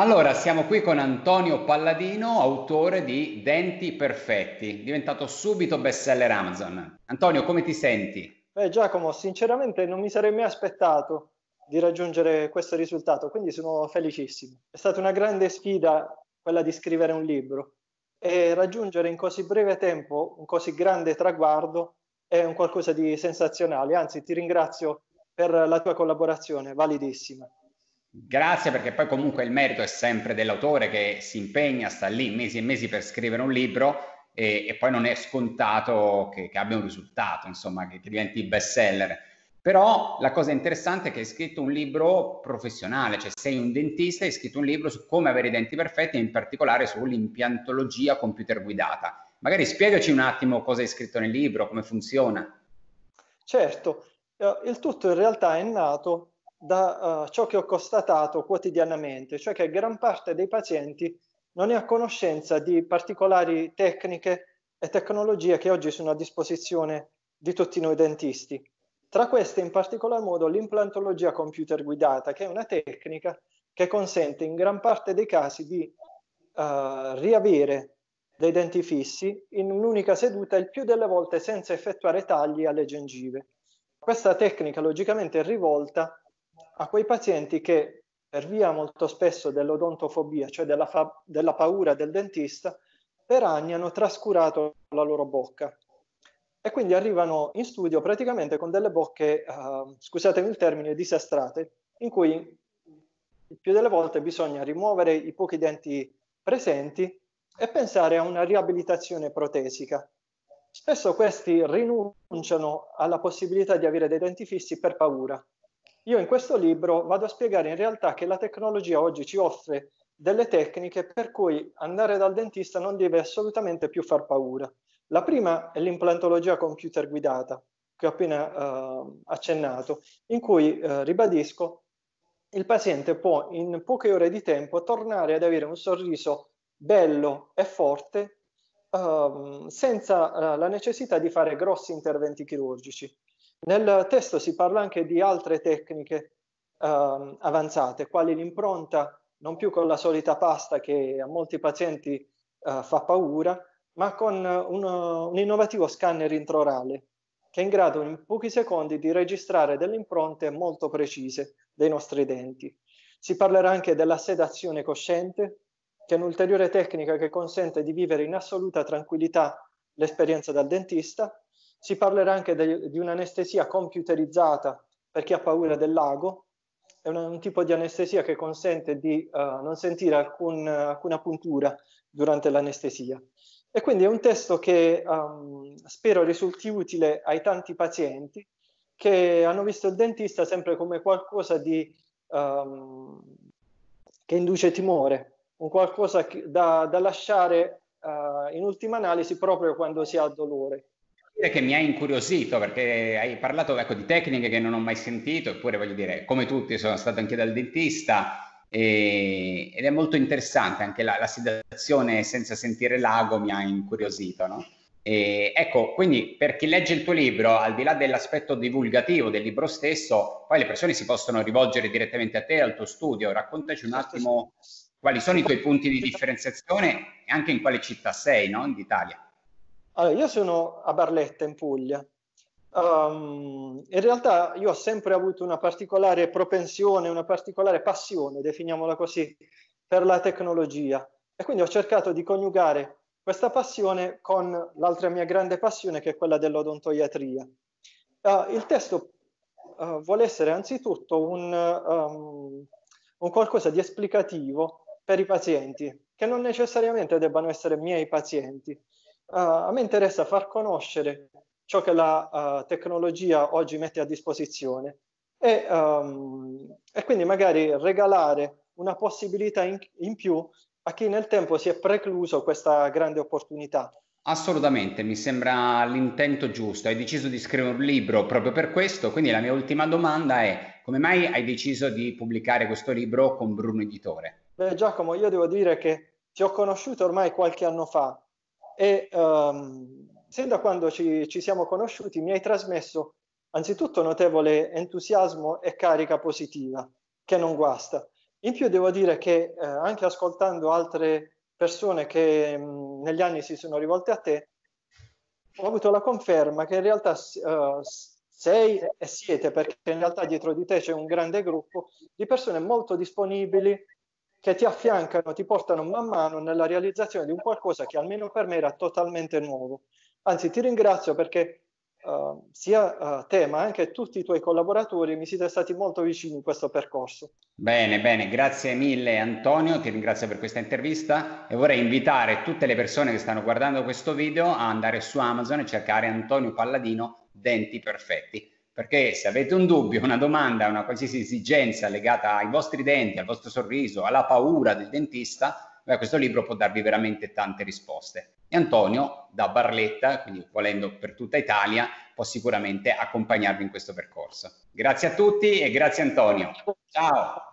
Allora, siamo qui con Antonio Palladino, autore di Denti Perfetti, diventato subito bestseller Amazon. Antonio, come ti senti? Beh, Giacomo, sinceramente non mi sarei mai aspettato di raggiungere questo risultato, quindi sono felicissimo. È stata una grande sfida quella di scrivere un libro e raggiungere in così breve tempo un così grande traguardo è un qualcosa di sensazionale, anzi ti ringrazio per la tua collaborazione, validissima. Grazie perché poi comunque il merito è sempre dell'autore che si impegna, sta lì mesi e mesi per scrivere un libro e, e poi non è scontato che, che, abbia un risultato, insomma, che, che diventi best seller. Però la cosa interessante è che hai scritto un libro professionale, cioè sei un dentista e hai scritto un libro su come avere i denti perfetti, in particolare sull'impiantologia computer guidata. Magari spiegaci un attimo cosa hai scritto nel libro, come funziona. Certo, eh, il tutto in realtà è nato da uh, ciò che ho constatato quotidianamente, cioè che gran parte dei pazienti non è a conoscenza di particolari tecniche e tecnologie che oggi sono a disposizione di tutti noi dentisti. Tra queste in particolar modo l'implantologia computer guidata, che è una tecnica che consente in gran parte dei casi di uh, riavere dei denti fissi in un'unica seduta il più delle volte senza effettuare tagli alle gengive. Questa tecnica logicamente è rivolta a quei pazienti che per via molto spesso dell'odontofobia, cioè della, fa- della paura del dentista, per anni hanno trascurato la loro bocca e quindi arrivano in studio praticamente con delle bocche, uh, scusatemi il termine, disastrate, in cui il più delle volte bisogna rimuovere i pochi denti presenti e pensare a una riabilitazione protesica. Spesso questi rinunciano alla possibilità di avere dei denti fissi per paura, io in questo libro vado a spiegare in realtà che la tecnologia oggi ci offre delle tecniche per cui andare dal dentista non deve assolutamente più far paura. La prima è l'implantologia computer guidata, che ho appena eh, accennato, in cui, eh, ribadisco, il paziente può in poche ore di tempo tornare ad avere un sorriso bello e forte ehm, eh, senza la necessità di fare grossi interventi chirurgici. Nel testo si parla anche di altre tecniche ehm, avanzate, quali l'impronta, non più con la solita pasta che a molti pazienti eh, fa paura, ma con un, un innovativo scanner introrale che è in grado in pochi secondi di registrare delle impronte molto precise dei nostri denti. Si parlerà anche della sedazione cosciente, che è un'ulteriore tecnica che consente di vivere in assoluta tranquillità l'esperienza dal dentista si parlerà anche de, di un'anestesia computerizzata per chi ha paura del lago, è un, un tipo di anestesia che consente di uh, non sentire alcun, alcuna puntura durante l'anestesia. E quindi è un testo che um, spero risulti utile ai tanti pazienti che hanno visto il dentista sempre come qualcosa di, um, che induce timore, un qualcosa da, da lasciare uh, in ultima analisi proprio quando si ha dolore dire che mi hai incuriosito perché hai parlato ecco, di tecniche che non ho mai sentito, eppure voglio dire, come tutti sono stato anche dal dentista e, ed è molto interessante anche la, la sedazione senza sentire l'ago mi ha incuriosito, no? E ecco, quindi per chi legge il tuo libro, al di là dell'aspetto divulgativo del libro stesso, poi le persone si possono rivolgere direttamente a te, al tuo studio. Raccontaci un attimo quali sono i tuoi punti di differenziazione e anche in quale città sei, no? In Italia. Allora, io sono a Barletta, in Puglia. Um, in realtà io ho sempre avuto una particolare propensione, una particolare passione, definiamola così, per la tecnologia e quindi ho cercato di coniugare questa passione con l'altra mia grande passione che è quella dell'odontoiatria. Uh, il testo uh, vuole essere anzitutto un, um, un qualcosa di esplicativo per i pazienti, che non necessariamente debbano essere miei pazienti, uh, a me interessa far conoscere ciò che la uh, tecnologia oggi mette a disposizione e, um, e quindi magari regalare una possibilità in, in più a chi nel tempo si è precluso questa grande opportunità. Assolutamente, mi sembra l'intento giusto. Hai deciso di scrivere un libro proprio per questo, quindi la mia ultima domanda è come mai hai deciso di pubblicare questo libro con Bruno Editore? Beh Giacomo, io devo dire che ti ho conosciuto ormai qualche anno fa e um, sin da quando ci, ci siamo conosciuti mi hai trasmesso anzitutto notevole entusiasmo e carica positiva, che non guasta. In più devo dire che eh, anche ascoltando altre persone che mh, mm, negli anni si sono rivolte a te, ho avuto la conferma che in realtà uh, sei e siete, perché in realtà dietro di te c'è un grande gruppo di persone molto disponibili, che ti affiancano, ti portano man mano nella realizzazione di un qualcosa che almeno per me era totalmente nuovo. Anzi, ti ringrazio perché uh, sia uh, te ma anche tutti i tuoi collaboratori mi siete stati molto vicini in questo percorso. Bene, bene, grazie mille Antonio, ti ringrazio per questa intervista e vorrei invitare tutte le persone che stanno guardando questo video a andare su Amazon e cercare Antonio Palladino Denti Perfetti perché se avete un dubbio, una domanda, una qualsiasi esigenza legata ai vostri denti, al vostro sorriso, alla paura del dentista, beh, questo libro può darvi veramente tante risposte. E Antonio, da Barletta, quindi volendo per tutta Italia, può sicuramente accompagnarvi in questo percorso. Grazie a tutti e grazie Antonio. Ciao!